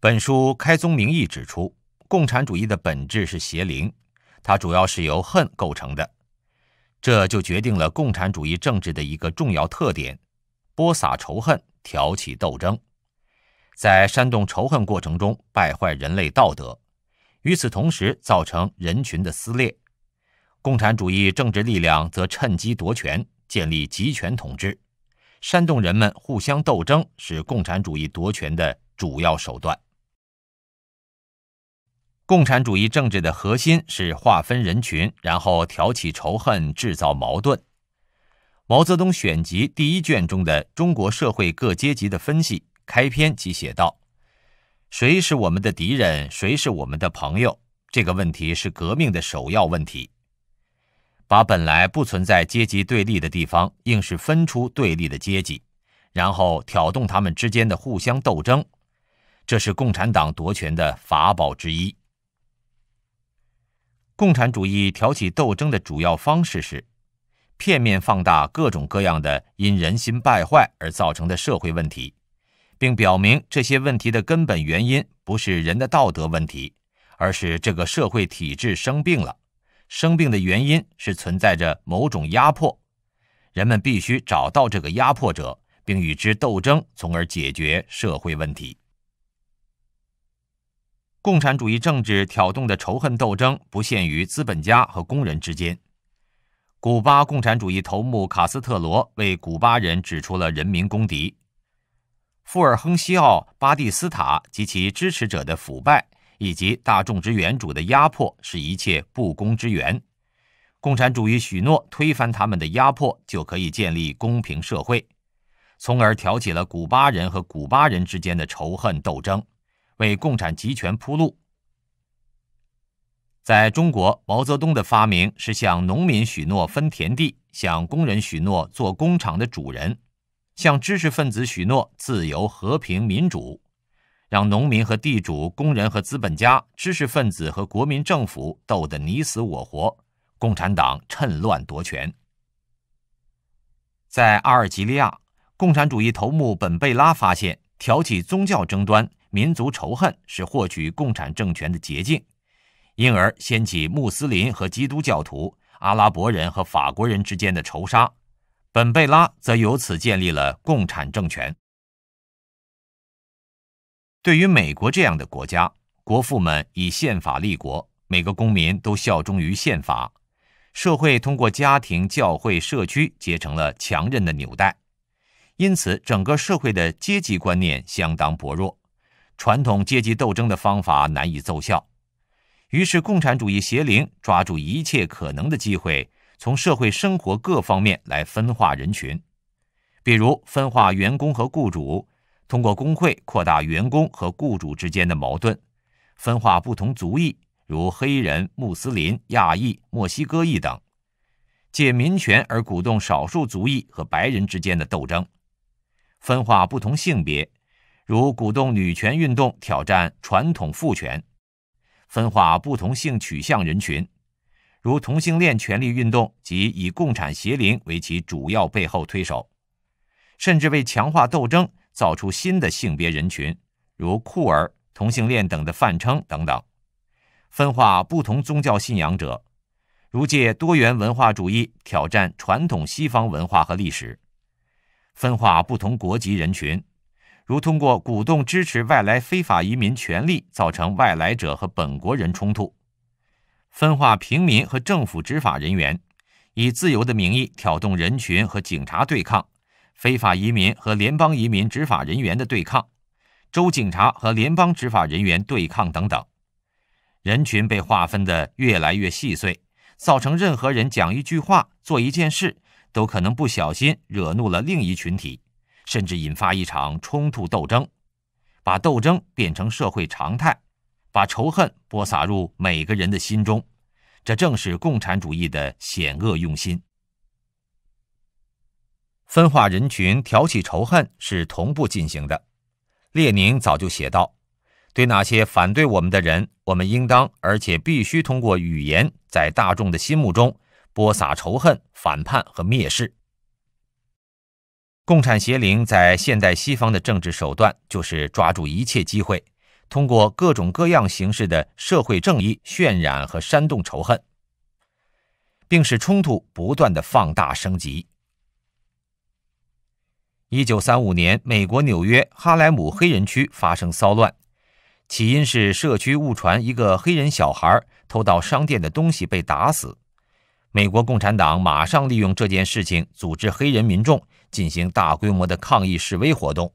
本书开宗明义指出，共产主义的本质是邪灵，它主要是由恨构成的。这就决定了共产主义政治的一个重要特点：播撒仇恨，挑起斗争，在煽动仇恨过程中败坏人类道德。与此同时，造成人群的撕裂，共产主义政治力量则趁机夺权，建立集权统治。煽动人们互相斗争是共产主义夺权的主要手段。共产主义政治的核心是划分人群，然后挑起仇恨，制造矛盾。毛泽东选集第一卷中的《中国社会各阶级的分析》开篇即写道：“谁是我们的敌人？谁是我们的朋友？这个问题是革命的首要问题。把本来不存在阶级对立的地方，硬是分出对立的阶级，然后挑动他们之间的互相斗争，这是共产党夺权的法宝之一。”共产主义挑起斗争的主要方式是，片面放大各种各样的因人心败坏而造成的社会问题，并表明这些问题的根本原因不是人的道德问题，而是这个社会体制生病了。生病的原因是存在着某种压迫，人们必须找到这个压迫者，并与之斗争，从而解决社会问题。共产主义政治挑动的仇恨斗争不限于资本家和工人之间。古巴共产主义头目卡斯特罗为古巴人指出了人民公敌——富尔亨西奥·巴蒂斯塔及其支持者的腐败，以及大众之原主的压迫是一切不公之源。共产主义许诺推翻他们的压迫，就可以建立公平社会，从而挑起了古巴人和古巴人之间的仇恨斗争。为共产集权铺路。在中国，毛泽东的发明是向农民许诺分田地，向工人许诺做工厂的主人，向知识分子许诺自由、和平、民主，让农民和地主、工人和资本家、知识分子和国民政府斗得你死我活，共产党趁乱夺权。在阿尔及利亚，共产主义头目本贝拉发现挑起宗教争端。民族仇恨是获取共产政权的捷径，因而掀起穆斯林和基督教徒、阿拉伯人和法国人之间的仇杀。本贝拉则由此建立了共产政权。对于美国这样的国家，国父们以宪法立国，每个公民都效忠于宪法，社会通过家庭、教会、社区结成了强韧的纽带，因此整个社会的阶级观念相当薄弱。传统阶级斗争的方法难以奏效，于是共产主义邪灵抓住一切可能的机会，从社会生活各方面来分化人群，比如分化员工和雇主，通过工会扩大员工和雇主之间的矛盾；分化不同族裔，如黑人、穆斯林、亚裔、墨西哥裔等，借民权而鼓动少数族裔和白人之间的斗争；分化不同性别。如鼓动女权运动挑战传统父权，分化不同性取向人群，如同性恋权利运动及以共产邪灵为其主要背后推手，甚至为强化斗争造出新的性别人群，如酷儿、同性恋等的泛称等等；分化不同宗教信仰者，如借多元文化主义挑战传统西方文化和历史；分化不同国籍人群。如通过鼓动支持外来非法移民权利，造成外来者和本国人冲突，分化平民和政府执法人员，以自由的名义挑动人群和警察对抗，非法移民和联邦移民执法人员的对抗，州警察和联邦执法人员对抗等等，人群被划分得越来越细碎，造成任何人讲一句话、做一件事，都可能不小心惹怒了另一群体。甚至引发一场冲突斗争，把斗争变成社会常态，把仇恨播撒入每个人的心中，这正是共产主义的险恶用心。分化人群、挑起仇恨是同步进行的。列宁早就写到：“对那些反对我们的人，我们应当而且必须通过语言，在大众的心目中播撒仇恨、反叛和蔑视。”共产邪灵在现代西方的政治手段，就是抓住一切机会，通过各种各样形式的社会正义渲染和煽动仇恨，并使冲突不断的放大升级。一九三五年，美国纽约哈莱姆黑人区发生骚乱，起因是社区误传一个黑人小孩偷到商店的东西被打死。美国共产党马上利用这件事情，组织黑人民众进行大规模的抗议示威活动。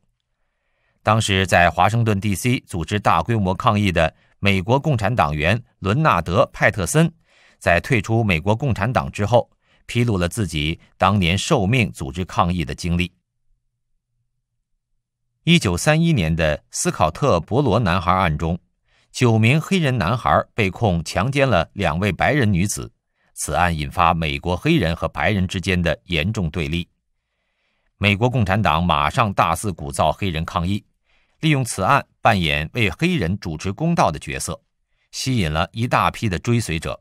当时在华盛顿 D.C. 组织大规模抗议的美国共产党员伦纳德·派特森，在退出美国共产党之后，披露了自己当年受命组织抗议的经历。一九三一年的斯考特·伯罗男孩案中，九名黑人男孩被控强奸了两位白人女子。此案引发美国黑人和白人之间的严重对立。美国共产党马上大肆鼓噪黑人抗议，利用此案扮演为黑人主持公道的角色，吸引了一大批的追随者，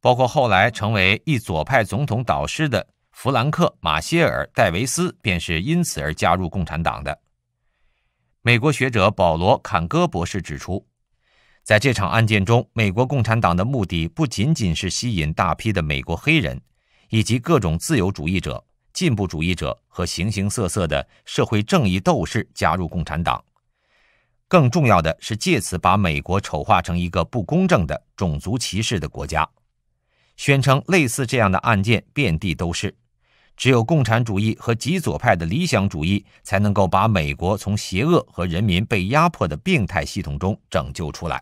包括后来成为一左派总统导师的弗兰克·马歇尔·戴维斯，便是因此而加入共产党的。美国学者保罗·坎戈博士指出。在这场案件中，美国共产党的目的不仅仅是吸引大批的美国黑人，以及各种自由主义者、进步主义者和形形色色的社会正义斗士加入共产党，更重要的是借此把美国丑化成一个不公正的种族歧视的国家，宣称类似这样的案件遍地都是，只有共产主义和极左派的理想主义才能够把美国从邪恶和人民被压迫的病态系统中拯救出来。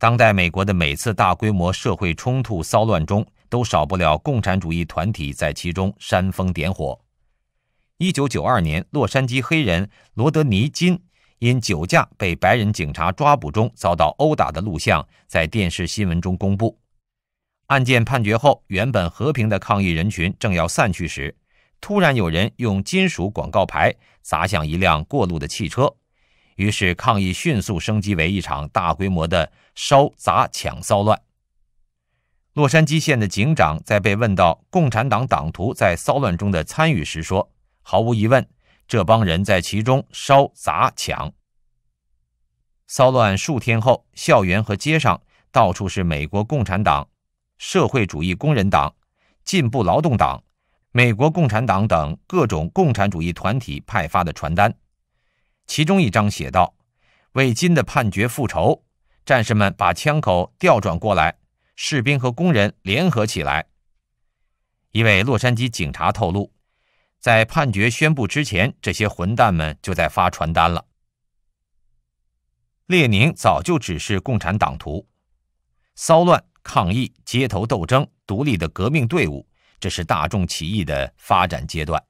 当代美国的每次大规模社会冲突骚乱中，都少不了共产主义团体在其中煽风点火。一九九二年，洛杉矶黑人罗德尼·金因酒驾被白人警察抓捕中遭到殴打的录像，在电视新闻中公布。案件判决后，原本和平的抗议人群正要散去时，突然有人用金属广告牌砸向一辆过路的汽车，于是抗议迅速升级为一场大规模的。烧砸抢骚乱，洛杉矶县的警长在被问到共产党党徒在骚乱中的参与时说：“毫无疑问，这帮人在其中烧砸抢。”骚乱数天后，校园和街上到处是美国共产党、社会主义工人党、进步劳动党、美国共产党等各种共产主义团体派发的传单，其中一张写道：“为金的判决复仇。”战士们把枪口调转过来，士兵和工人联合起来。一位洛杉矶警察透露，在判决宣布之前，这些混蛋们就在发传单了。列宁早就指示共产党徒，骚乱、抗议、街头斗争、独立的革命队伍，这是大众起义的发展阶段。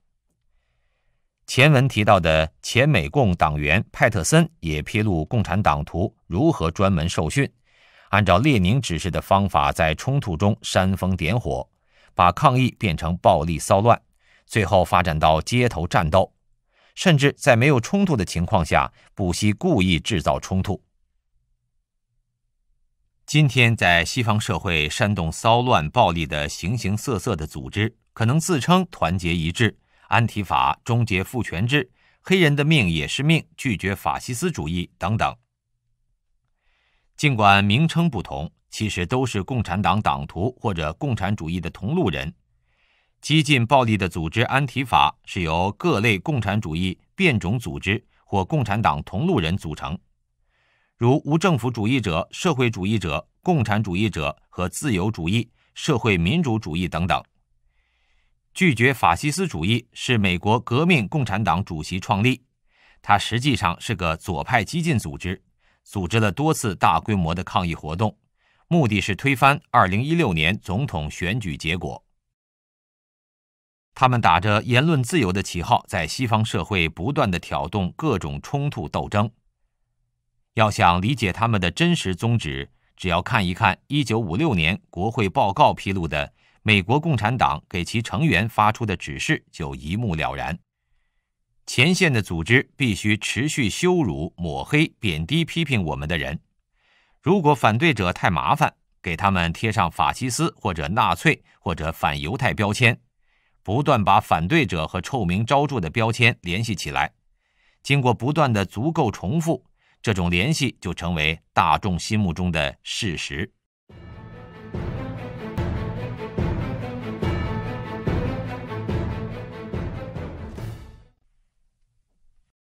前文提到的前美共党员派特森也披露，共产党徒如何专门受训，按照列宁指示的方法，在冲突中煽风点火，把抗议变成暴力骚乱，最后发展到街头战斗，甚至在没有冲突的情况下，不惜故意制造冲突。今天，在西方社会煽动骚乱、暴力的形形色色的组织，可能自称团结一致。安提法终结父权制，黑人的命也是命，拒绝法西斯主义等等。尽管名称不同，其实都是共产党党徒或者共产主义的同路人。激进暴力的组织安提法是由各类共产主义变种组织或共产党同路人组成，如无政府主义者、社会主义者、共产主义者和自由主义、社会民主主义等等。拒绝法西斯主义是美国革命共产党主席创立，它实际上是个左派激进组织，组织了多次大规模的抗议活动，目的是推翻2016年总统选举结果。他们打着言论自由的旗号，在西方社会不断的挑动各种冲突斗争。要想理解他们的真实宗旨，只要看一看1956年国会报告披露的。美国共产党给其成员发出的指示就一目了然：前线的组织必须持续羞辱、抹黑、贬低、批评我们的人。如果反对者太麻烦，给他们贴上法西斯或者纳粹或者反犹太标签，不断把反对者和臭名昭著的标签联系起来。经过不断的足够重复，这种联系就成为大众心目中的事实。